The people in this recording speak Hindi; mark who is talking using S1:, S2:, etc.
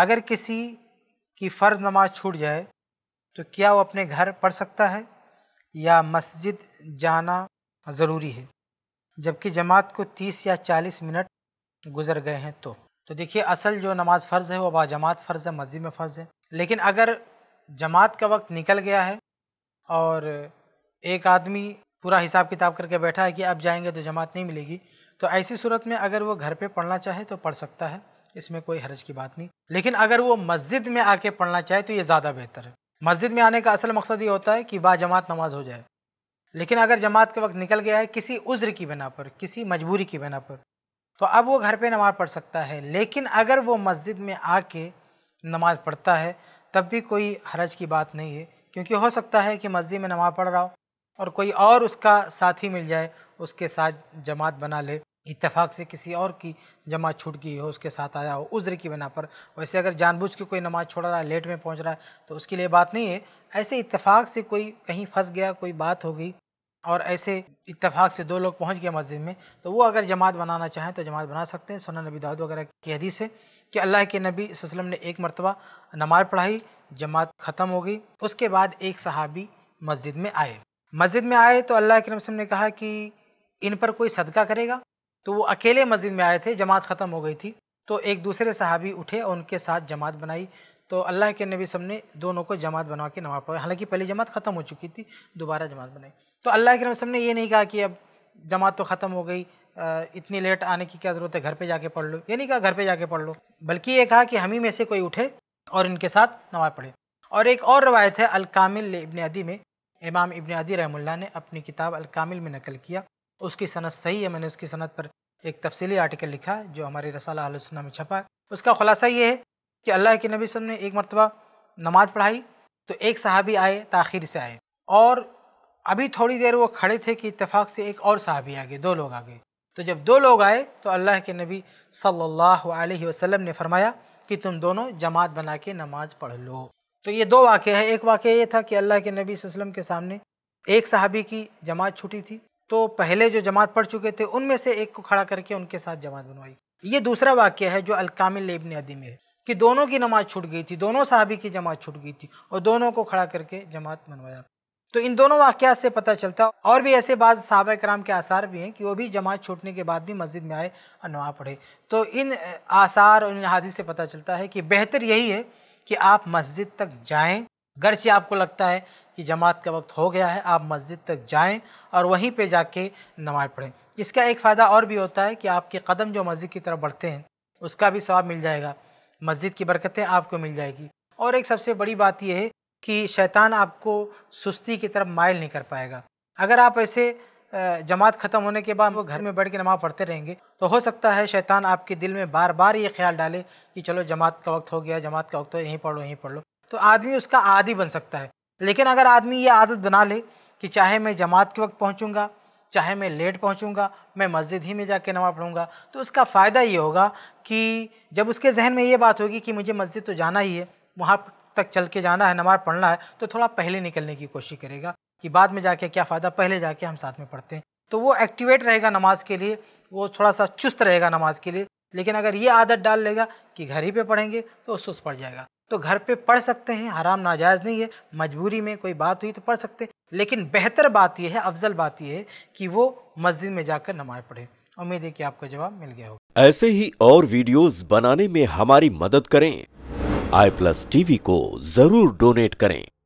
S1: अगर किसी की फ़र्ज़ नमाज छूट जाए तो क्या वो अपने घर पढ़ सकता है या मस्जिद जाना ज़रूरी है जबकि जमात को 30 या 40 मिनट गुजर गए हैं तो तो देखिए असल जो नमाज फ़र्ज़ है वो बाजमात फ़र्ज़ है मस्जिद में फ़र्ज़ है लेकिन अगर जमात का वक्त निकल गया है और एक आदमी पूरा हिसाब किताब करके बैठा है कि अब जाएंगे तो जमात नहीं मिलेगी तो ऐसी सूरत में अगर वो घर पे पढ़ना चाहे तो पढ़ सकता है इसमें कोई हर्ज की बात नहीं लेकिन अगर वो मस्जिद में आके पढ़ना चाहे तो ये ज़्यादा बेहतर है मस्जिद में आने का असल मकसद ये होता है कि बाजमात नमाज हो जाए लेकिन अगर जमात के वक्त निकल गया है किसी उज्र की बिना पर किसी मजबूरी की बिना पर तो अब वो घर पे नमाज़ पढ़ सकता है लेकिन अगर वो मस्जिद में आके नमाज़ पढ़ता है तब भी कोई हरज की बात नहीं है क्योंकि हो सकता है कि मस्जिद में नमाज़ पढ़ रहा हो और कोई और उसका साथी मिल जाए उसके साथ जमात बना ले इतफाक़ से किसी और की जमात छूट गई हो उसके साथ आया हो उज्र की बिना पर वैसे अगर जानबूझ के कोई नमाज छोड़ रहा है लेट में पहुंच रहा है तो उसके लिए बात नहीं है ऐसे इतफाक से कोई कहीं फंस गया कोई बात हो गई और ऐसे इतफाक से दो लोग पहुंच गए मस्जिद में तो वो अगर जमात बनाना चाहें तो जमात बना सकते हैं सोना नबी दाऊद वगैरह की हदीस है कि अल्लाह के नबी वसलम ने एक मरतबा नमाज पढ़ाई जमात ख़त्म हो गई उसके बाद एक सहाबी मस्जिद में आए मस्जिद में आए तो अल्लाह के नबी ने कहा कि इन पर कोई सदका करेगा तो वो अकेले मस्जिद में आए थे जमात ख़त्म हो गई थी तो एक दूसरे सहाबी उठे और उनके साथ जमात बनाई तो अल्लाह के नबी सब ने दोनों को जमात बनवा के नमाज पढ़ाई हालांकि पहली जमात ख़त्म हो चुकी थी दोबारा जमात बनाई तो अल्लाह के नबी सब ने ये नहीं कहा कि अब जमात तो ख़त्म हो गई इतनी लेट आने की क्या ज़रूरत है घर पर जाके पढ़ लो ये नहीं कहा घर पर जाके पढ़ लो बल्कि ये कहा कि हम ही में से कोई उठे और इनके साथ नमाज पढ़े और एक और रवायत है अलकामिल इबन अदी में इमाम इबन अदी रहमुल्ला ने अपनी किताब अलकामिल में नकल किया उसकी सनत सही है मैंने उसकी सनत पर एक तफसली आर्टिकल लिखा जो हमारी रसाला आलोचना में छपा उसका खुलासा ये है कि अल्लाह के नबी ने एक मरतबा नमाज पढ़ाई तो एक सहाबी आए तख़िर से आए और अभी थोड़ी देर वो खड़े थे कि इतफाक़ से एक और साहबी आ गए दो लोग आ गए तो जब दो लोग आए तो अल्लाह के नबी सल्लल्लाहु अलैहि वसल्लम ने फरमाया कि तुम दोनों जमात बना के नमाज पढ़ लो तो ये दो वाक़ है एक वाक़ ये था कि अल्लाह के नबी वसल्लम के सामने एक सहाबी की जमात छुटी थी तो पहले जो जमात पढ़ चुके थे उनमें से एक को खड़ा करके उनके साथ जमात बनवाई ये दूसरा वाक्य है जो अलकामिल इबन अदी में है कि दोनों की नमाज छूट गई थी दोनों साहबी की जमात छूट गई थी और दोनों को खड़ा करके जमात बनवाया तो इन दोनों वाक़ात से पता चलता और भी ऐसे बाज़ साहबा कराम के आसार भी हैं कि वो भी जमात छूटने के बाद भी मस्जिद में आए और नवा पढ़े तो इन आसार और इन हादी से पता चलता है कि बेहतर यही है कि आप मस्जिद तक जाएं से आपको लगता है कि जमात का वक्त हो गया है आप मस्जिद तक जाएं और वहीं पे जाके नमाज़ पढ़ें इसका एक फ़ायदा और भी होता है कि आपके कदम जो मस्जिद की तरफ बढ़ते हैं उसका भी सवाब मिल जाएगा मस्जिद की बरकतें आपको मिल जाएगी और एक सबसे बड़ी बात यह है कि शैतान आपको सुस्ती की तरफ मायल नहीं कर पाएगा अगर आप ऐसे जमात ख़त्म होने के बाद वो घर में बैठ के नमाज़ पढ़ते रहेंगे तो हो सकता है शैतान आपके दिल में बार बार ये ख्याल डाले कि चलो जमात का वक्त हो गया जमात का वक्त हो यहीं पढ़ लो यहीं पढ़ लो तो आदमी उसका आदि बन सकता है लेकिन अगर आदमी ये आदत बना ले कि चाहे मैं जमात के वक्त पहुँचूँगा चाहे मैं लेट पहुँचूँगा मैं मस्जिद ही में जा कर नमाज़ पढ़ूँगा तो उसका फ़ायदा ये होगा कि जब उसके जहन में ये बात होगी कि मुझे मस्जिद तो जाना ही है वहाँ तक चल के जाना है नमाज़ पढ़ना है तो थोड़ा पहले निकलने की कोशिश करेगा कि बाद में जाके क्या फ़ायदा पहले जाके हम साथ में पढ़ते हैं तो वो एक्टिवेट रहेगा नमाज के लिए वो थोड़ा सा चुस्त रहेगा नमाज के लिए लेकिन अगर ये आदत डाल लेगा कि घर ही पे पढ़ेंगे तो सुस्त पड़ जाएगा तो घर पे पढ़ सकते हैं हराम नाजायज़ नहीं है मजबूरी में कोई बात हुई तो पढ़ सकते हैं लेकिन बेहतर बात यह है अफजल बात यह है कि वो मस्जिद में जाकर नमाज पढ़े उम्मीद है कि आपको जवाब मिल गया होगा ऐसे ही और वीडियोस बनाने में हमारी मदद करें आई प्लस टीवी को जरूर डोनेट करें